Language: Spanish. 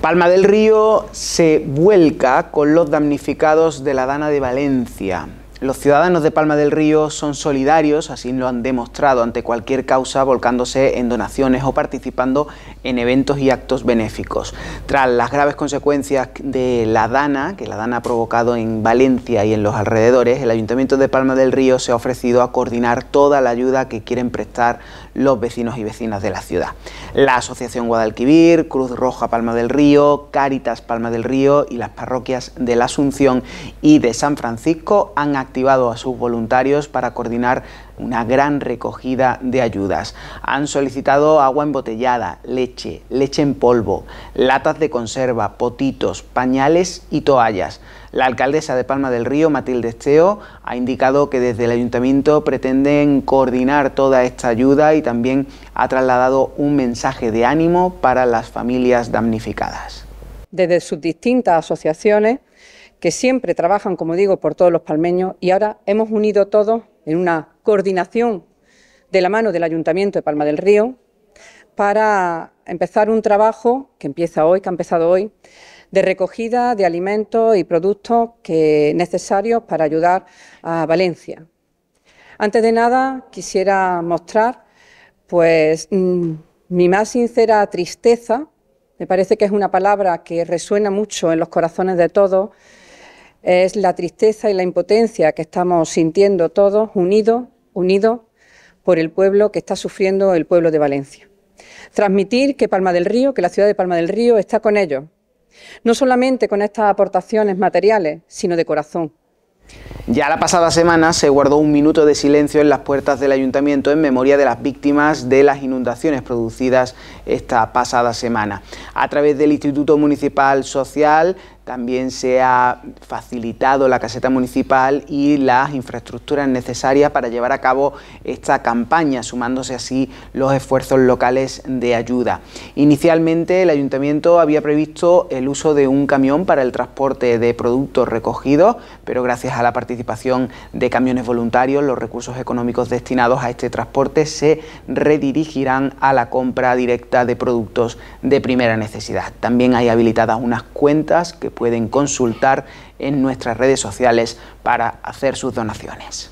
Palma del Río se vuelca con los damnificados de la Dana de Valencia. Los ciudadanos de Palma del Río son solidarios, así lo han demostrado ante cualquier causa, volcándose en donaciones o participando en eventos y actos benéficos. Tras las graves consecuencias de la dana, que la dana ha provocado en Valencia y en los alrededores, el Ayuntamiento de Palma del Río se ha ofrecido a coordinar toda la ayuda que quieren prestar los vecinos y vecinas de la ciudad. La Asociación Guadalquivir, Cruz Roja Palma del Río, Cáritas Palma del Río y las parroquias de la Asunción y de San Francisco han activado a sus voluntarios para coordinar una gran recogida de ayudas. Han solicitado agua embotellada, leche, leche en polvo, latas de conserva, potitos, pañales y toallas. La alcaldesa de Palma del Río, Matilde Esteo, ha indicado que desde el ayuntamiento pretenden coordinar toda esta ayuda y también ha trasladado un mensaje de ánimo para las familias damnificadas. Desde sus distintas asociaciones que siempre trabajan, como digo, por todos los palmeños y ahora hemos unido todos en una coordinación de la mano del Ayuntamiento de Palma del Río para empezar un trabajo que empieza hoy, que ha empezado hoy, de recogida de alimentos y productos que, necesarios para ayudar a Valencia. Antes de nada, quisiera mostrar pues mm, mi más sincera tristeza, me parece que es una palabra que resuena mucho en los corazones de todos, es la tristeza y la impotencia que estamos sintiendo todos unidos, unidos por el pueblo que está sufriendo el pueblo de Valencia. Transmitir que Palma del Río, que la ciudad de Palma del Río está con ellos, no solamente con estas aportaciones materiales, sino de corazón. Ya la pasada semana se guardó un minuto de silencio en las puertas del ayuntamiento en memoria de las víctimas de las inundaciones producidas esta pasada semana. A través del Instituto Municipal Social también se ha facilitado la caseta municipal y las infraestructuras necesarias para llevar a cabo esta campaña, sumándose así los esfuerzos locales de ayuda. Inicialmente el ayuntamiento había previsto el uso de un camión para el transporte de productos recogidos, pero gracias a la participación de camiones voluntarios, los recursos económicos destinados a este transporte se redirigirán a la compra directa de productos de primera necesidad. También hay habilitadas unas cuentas que pueden consultar en nuestras redes sociales para hacer sus donaciones.